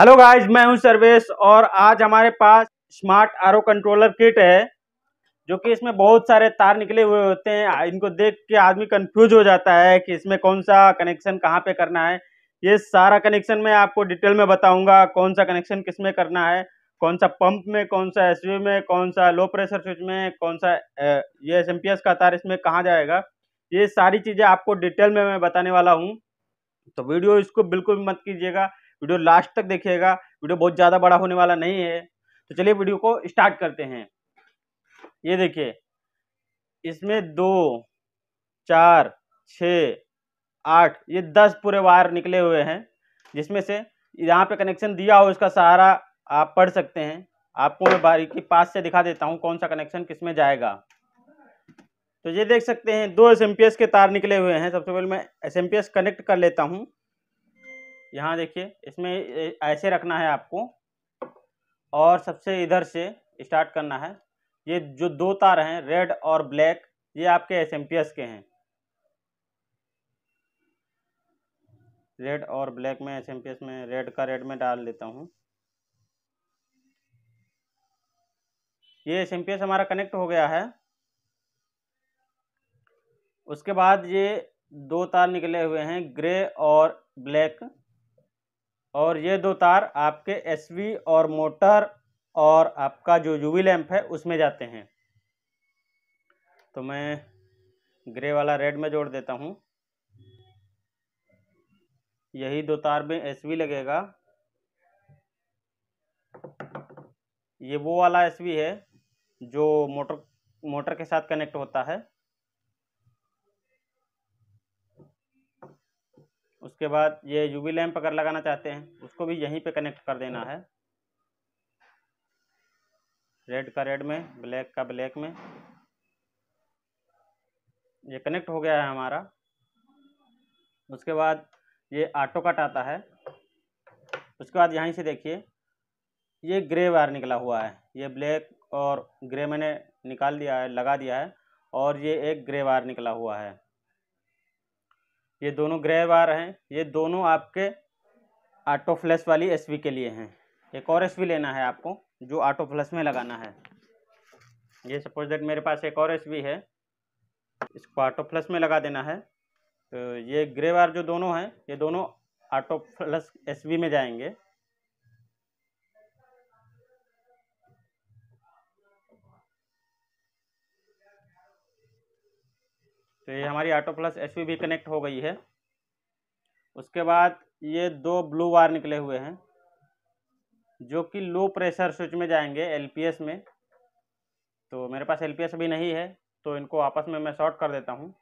hello guys मैं हूं सर्वेश और आज हमारे पास स्मार्ट आर कंट्रोलर किट है जो कि इसमें बहुत सारे तार निकले हुए होते हैं इनको देख के आदमी कंफ्यूज हो जाता है कि इसमें कौन सा कनेक्शन कहाँ पे करना है ये सारा कनेक्शन मैं आपको डिटेल में बताऊंगा कौन सा कनेक्शन किस में करना है कौन सा पंप में कौन सा एस में कौन सा लो प्रेशर स्विच में कौन सा ये एस का तार इसमें कहाँ जाएगा ये सारी चीज़ें आपको डिटेल में मैं बताने वाला हूँ तो वीडियो इसको बिल्कुल मत कीजिएगा वीडियो लास्ट तक देखिएगा वीडियो बहुत ज़्यादा बड़ा होने वाला नहीं है तो चलिए वीडियो को स्टार्ट करते हैं ये देखिए इसमें दो चार छ आठ ये दस पूरे वायर निकले हुए हैं जिसमें से यहाँ पे कनेक्शन दिया हो इसका सहारा आप पढ़ सकते हैं आपको मैं बारीकी पास से दिखा देता हूँ कौन सा कनेक्शन किस में जाएगा तो ये देख सकते हैं दो एस के तार निकले हुए हैं सबसे पहले मैं एस कनेक्ट कर लेता हूँ यहाँ देखिए इसमें ऐसे रखना है आपको और सबसे इधर से स्टार्ट करना है ये जो दो तार हैं रेड और ब्लैक ये आपके एस एम पी एस के हैं रेड और ब्लैक में एस एम पी एस में रेड का रेड में डाल देता हूँ ये एस एम पी एस हमारा कनेक्ट हो गया है उसके बाद ये दो तार निकले हुए हैं ग्रे और ब्लैक और ये दो तार आपके एस और मोटर और आपका जो यूवी लैम्प है उसमें जाते हैं तो मैं ग्रे वाला रेड में जोड़ देता हूँ यही दो तार में एस लगेगा ये वो वाला एस है जो मोटर मोटर के साथ कनेक्ट होता है उसके बाद ये यूवी लैम्प अगर लगाना चाहते हैं उसको भी यहीं पे कनेक्ट कर देना है रेड का रेड में ब्लैक का ब्लैक में ये कनेक्ट हो गया है हमारा उसके बाद ये ऑटो कट आता है उसके बाद यहीं से देखिए ये ग्रे वायर निकला हुआ है ये ब्लैक और ग्रे मैंने निकाल दिया है लगा दिया है और ये एक ग्रे वायर निकला हुआ है ये दोनों ग्रह वार हैं ये दोनों आपके ऑटो फ्लैश वाली एस के लिए हैं एक और एस लेना है आपको जो ऑटो फ्लैश में लगाना है ये सपोज दैट मेरे पास एक और एस है इसको ऑटो फ्लैश में लगा देना है तो ये ग्रे वार जो दोनों हैं ये दोनों ऑटो फ्लस एस में जाएंगे तो ये हमारी ऑटो प्लस एस भी कनेक्ट हो गई है उसके बाद ये दो ब्लू वायर निकले हुए हैं जो कि लो प्रेशर स्विच में जाएंगे एलपीएस में तो मेरे पास एलपीएस अभी नहीं है तो इनको आपस में मैं शॉर्ट कर देता हूँ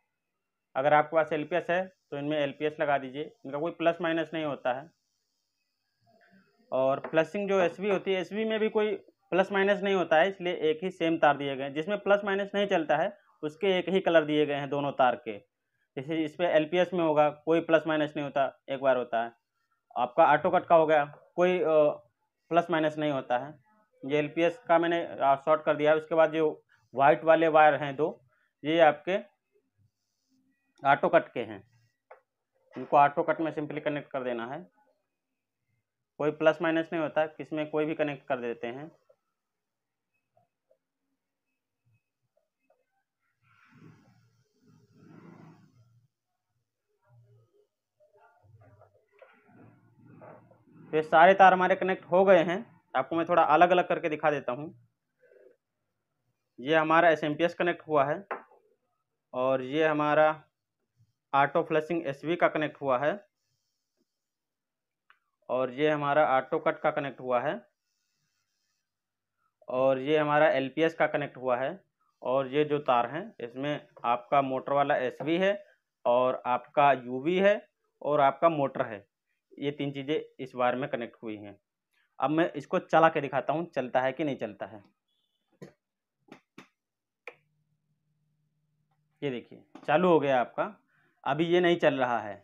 अगर आपके पास एलपीएस है तो इनमें एलपीएस लगा दीजिए इनका कोई प्लस माइनस नहीं होता है और प्लसिंग जो एसवी होती है एसवी में भी कोई प्लस माइनस नहीं होता है इसलिए एक ही सेम तार दिए गए जिसमें प्लस माइनस नहीं चलता है उसके एक ही कलर दिए गए हैं दोनों तार के जैसे इस पर एल में होगा कोई प्लस माइनस नहीं होता एक बार होता है आपका ऑटो कट का हो गया कोई प्लस माइनस नहीं होता है ये एल का मैंने शॉर्ट कर दिया है उसके बाद जो वाइट वाले वायर हैं दो ये आपके ऑटो कट के हैं इनको ऑटो कट में सिंपली कनेक्ट कर देना है कोई प्लस माइनस नहीं होता किस में कोई भी कनेक्ट कर देते हैं तो ये सारे तार हमारे कनेक्ट हो गए हैं आपको मैं थोड़ा अलग अलग करके दिखा देता हूँ ये हमारा एस कनेक्ट हुआ है और ये हमारा ऑटो फ्लशिंग एस का कनेक्ट हुआ है और ये हमारा ऑटो कट का कनेक्ट हुआ है और ये हमारा एल का कनेक्ट हुआ है और ये जो तार हैं इसमें आपका मोटर वाला एस है और आपका यू है और आपका मोटर है ये तीन चीज़ें इस वायर में कनेक्ट हुई हैं अब मैं इसको चला के दिखाता हूँ चलता है कि नहीं चलता है ये देखिए चालू हो गया आपका अभी ये नहीं चल रहा है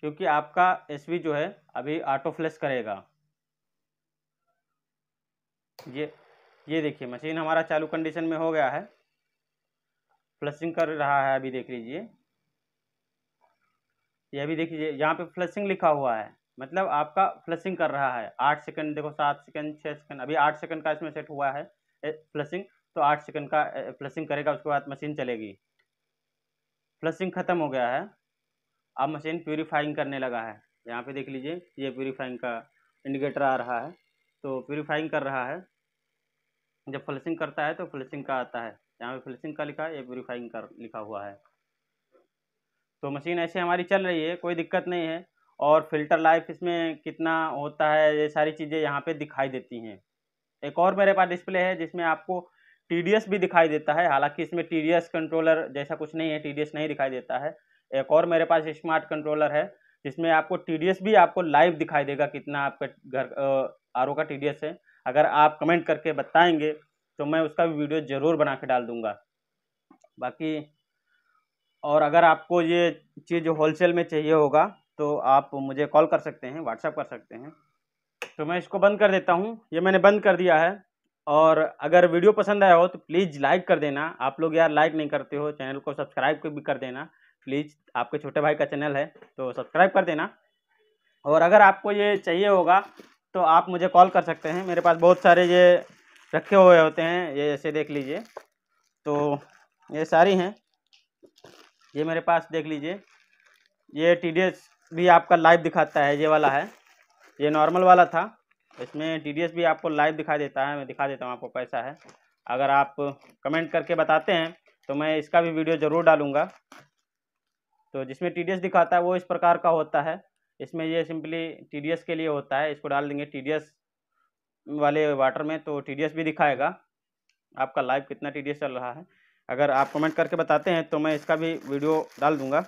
क्योंकि आपका एस जो है अभी ऑटो फ्लैश करेगा ये ये देखिए मशीन हमारा चालू कंडीशन में हो गया है फ्लशिंग कर रहा है अभी देख लीजिए ये अभी देखिए यहाँ पे फ्लशिंग लिखा हुआ है मतलब आपका फ्लशिंग कर रहा है आठ सेकंड देखो सात सेकंड छः सेकंड अभी आठ सेकंड का इसमें सेट हुआ है फ्लशिंग तो आठ सेकंड का फ्लशिंग करेगा उसके बाद मशीन चलेगी फ्लशिंग ख़त्म हो गया है अब मशीन प्योरीफाइंग करने लगा है यहाँ पे देख लीजिए ये प्योरीफाइंग का इंडिकेटर आ रहा है तो प्योरीफाइंग कर रहा है जब फ्लशिंग करता है तो फ्लशिंग का आता है यहाँ पे फ्लशिंग का लिखा है ये प्योरीफाइंग का लिखा हुआ है तो मशीन ऐसे हमारी चल रही है कोई दिक्कत नहीं है और फिल्टर लाइफ इसमें कितना होता है ये सारी चीज़ें यहाँ पे दिखाई देती हैं एक और मेरे पास डिस्प्ले है जिसमें आपको टी भी दिखाई देता है हालांकि इसमें टी कंट्रोलर जैसा कुछ नहीं है टी नहीं दिखाई देता है एक और मेरे पास स्मार्ट कंट्रोलर है जिसमें आपको टी भी आपको लाइव दिखाई देगा कितना आपके घर आर का टी है अगर आप कमेंट करके बताएंगे तो मैं उसका भी वीडियो ज़रूर बना के डाल दूँगा बाकी और अगर आपको ये चीज़ होलसेल में चाहिए होगा तो आप मुझे कॉल कर सकते हैं व्हाट्सएप कर सकते हैं तो मैं इसको बंद कर देता हूँ ये मैंने बंद कर दिया है और अगर वीडियो पसंद आया हो तो प्लीज़ लाइक कर देना आप लोग यार लाइक नहीं करते हो चैनल को सब्सक्राइब भी कर देना प्लीज़ आपके छोटे भाई का चैनल है तो सब्सक्राइब कर देना और अगर आपको ये चाहिए होगा तो आप मुझे कॉल कर सकते हैं मेरे पास बहुत सारे ये रखे हुए होते हैं ये ऐसे देख लीजिए तो ये सारी हैं ये मेरे पास देख लीजिए ये टी डी एस भी आपका लाइव दिखाता है ये वाला है ये नॉर्मल वाला था इसमें टी भी आपको लाइव दिखाई देता है मैं दिखा देता हूँ आपको कैसा है अगर आप कमेंट करके बताते हैं तो मैं इसका भी वीडियो ज़रूर डालूँगा तो जिसमें टी दिखाता है वो इस प्रकार का होता है इसमें ये सिंपली टी के लिए होता है इसको डाल देंगे टी वाले वाटर में तो टी भी दिखाएगा आपका लाइव कितना टी चल रहा है अगर आप कमेंट करके बताते हैं तो मैं इसका भी वीडियो डाल दूँगा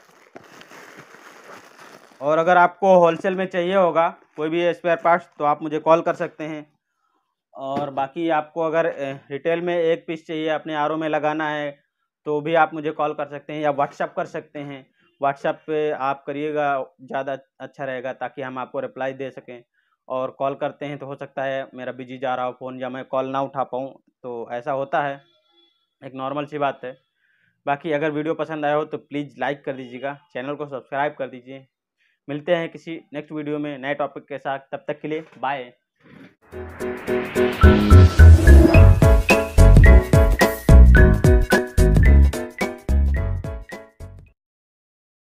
और अगर आपको होलसेल में चाहिए होगा कोई भी स्पेयर पार्ट्स तो आप मुझे कॉल कर सकते हैं और बाकी आपको अगर रिटेल में एक पीस चाहिए अपने आर में लगाना है तो भी आप मुझे कॉल कर सकते हैं या व्हाट्सअप कर सकते हैं व्हाट्सअप पे आप करिएगा ज़्यादा अच्छा रहेगा ताकि हम आपको रिप्लाई दे सकें और कॉल करते हैं तो हो सकता है मेरा बिजी जा रहा हो फ़ोन या मैं कॉल ना उठा पाऊँ तो ऐसा होता है एक नॉर्मल सी बात है बाकी अगर वीडियो पसंद आया हो तो प्लीज़ लाइक कर दीजिएगा चैनल को सब्सक्राइब कर दीजिए मिलते हैं किसी नेक्स्ट वीडियो में नए टॉपिक के साथ तब तक के लिए बाय